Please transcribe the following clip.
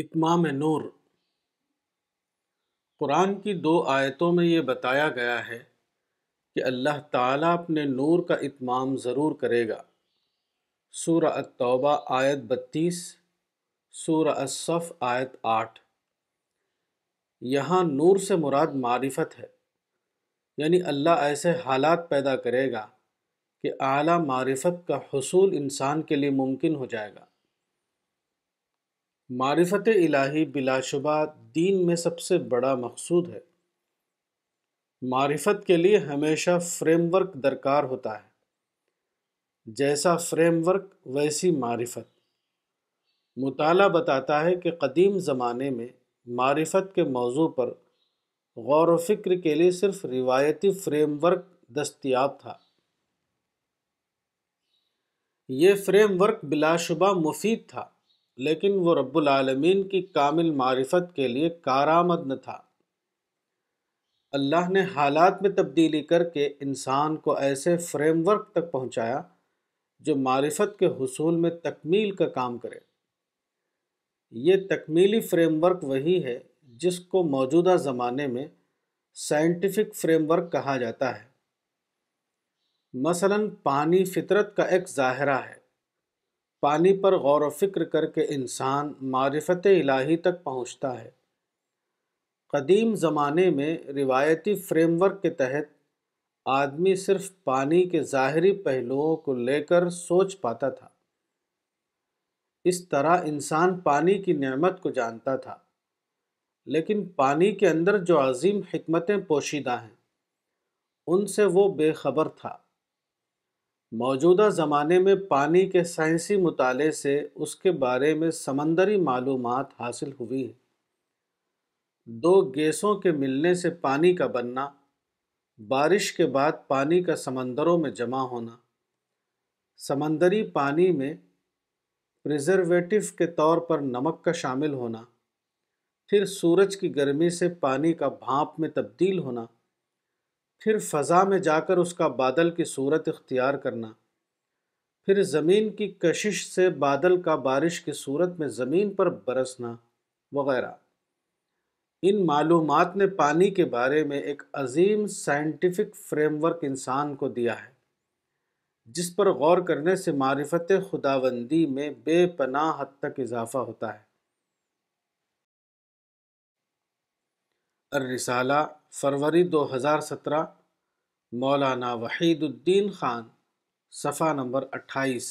इतमाम नूर कुरान की दो आयतों में ये बताया गया है कि अल्लाह ताला अपने नूर का इतमाम ज़रूर करेगा सूर तौबा आयत बत्तीस सूर असफ़ आयत आठ यहाँ नूर से मुराद मारिफत है यानी अल्लाह ऐसे हालात पैदा करेगा कि आला मारिफत का हसूल इंसान के लिए मुमकिन हो जाएगा मारिफत इलाही बिलाशुबा दीन में सबसे बड़ा मकसूद है मारिफत के लिए हमेशा फ्रेमवर्क दरकार होता है जैसा फ्रेमवर्क वैसी मारिफत मुताला बताता है कि कदीम ज़माने में मारिफत के मौजू पर गौर व फिक्र के लिए सिर्फ रिवायती फ्रेमवर्क दस्तियाब था ये फ्रेमवर्क बिलाशुबा मुफीद था लेकिन वो रब्बुल आलमीन की कामिल मारिफत के लिए कारामद न था अल्लाह ने हालात में तब्दीली करके इंसान को ऐसे फ्रेमवर्क तक पहुंचाया जो मारिफत के हसूल में तकमील का काम करे ये तकमीली फ्रेमवर्क वही है जिसको मौजूदा ज़माने में साइंटिफिक फ्रेमवर्क कहा जाता है मसलन पानी फितरत का एक ज़ाहरा है पानी पर गौर व फिक्र करके इंसान मारफत इलाही तक पहुँचता है कदीम ज़माने में रिवायती फ्रेमवर्क के तहत आदमी सिर्फ पानी के ज़ाहरी पहलुओं को लेकर सोच पाता था इस तरह इंसान पानी की नेमत को जानता था लेकिन पानी के अंदर जो अजीम हमतें पोशीदा हैं उनसे वो बेखबर था मौजूदा ज़माने में पानी के साइंसी मुताले से उसके बारे में समंदरी मालूम हासिल हुई है दो गैसों के मिलने से पानी का बनना बारिश के बाद पानी का समंदरों में जमा होना समंदरी पानी में प्रिजर्वेटिव के तौर पर नमक का शामिल होना फिर सूरज की गर्मी से पानी का भाप में तब्दील होना फिर फ़ज़ा में जाकर उसका बादल की सूरत इख्तियार करना फिर ज़मीन की कशिश से बादल का बारिश की सूरत में ज़मीन पर बरसना वगैरह इन मालूम ने पानी के बारे में एक अजीम साइंटिफिक फ्रेमवर्क इंसान को दिया है जिस पर गौर करने से मारफ़त खुदाबंदी में बेपनाह हद तक इजाफा होता है अर्रिसाला फरवरी 2017 मौलाना वहीदुद्दीन ख़ान सफ़ा नंबर 28